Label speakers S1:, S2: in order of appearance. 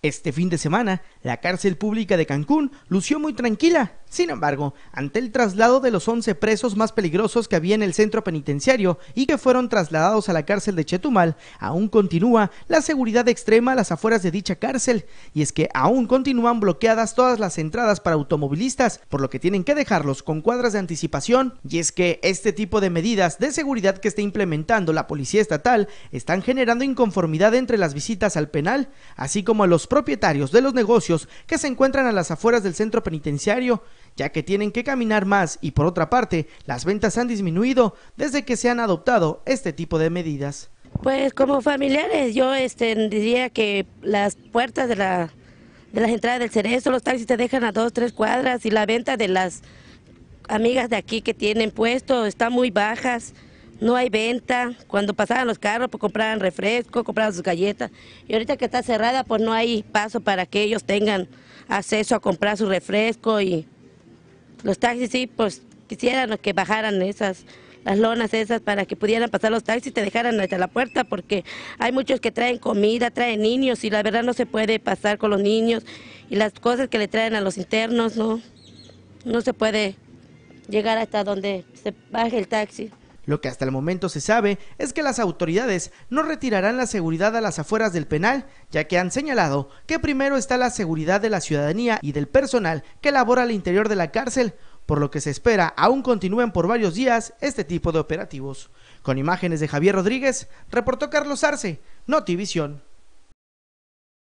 S1: Este fin de semana, la cárcel pública de Cancún lució muy tranquila. Sin embargo, ante el traslado de los 11 presos más peligrosos que había en el centro penitenciario y que fueron trasladados a la cárcel de Chetumal, aún continúa la seguridad extrema a las afueras de dicha cárcel. Y es que aún continúan bloqueadas todas las entradas para automovilistas, por lo que tienen que dejarlos con cuadras de anticipación. Y es que este tipo de medidas de seguridad que está implementando la policía estatal están generando inconformidad entre las visitas al penal, así como a los propietarios de los negocios que se encuentran a las afueras del centro penitenciario, ya que tienen que caminar más y por otra parte, las ventas han disminuido desde que se han adoptado este tipo de medidas.
S2: Pues como familiares, yo este, diría que las puertas de, la, de las entradas del cerezo, los taxis te dejan a dos, tres cuadras y la venta de las amigas de aquí que tienen puesto está muy bajas no hay venta. Cuando pasaban los carros, pues compraban refresco, compraban sus galletas. Y ahorita que está cerrada, pues no hay paso para que ellos tengan acceso a comprar su refresco. Y los taxis, sí, pues quisieran que bajaran esas, las lonas esas para que pudieran pasar los taxis y te dejaran hasta la puerta, porque hay muchos que traen comida, traen niños, y la verdad no se puede pasar con los niños. Y las cosas que le traen a los internos, no, no se puede llegar hasta donde se baje el taxi.
S1: Lo que hasta el momento se sabe es que las autoridades no retirarán la seguridad a las afueras del penal, ya que han señalado que primero está la seguridad de la ciudadanía y del personal que labora al interior de la cárcel, por lo que se espera aún continúen por varios días este tipo de operativos. Con imágenes de Javier Rodríguez, reportó Carlos Arce, Notivisión.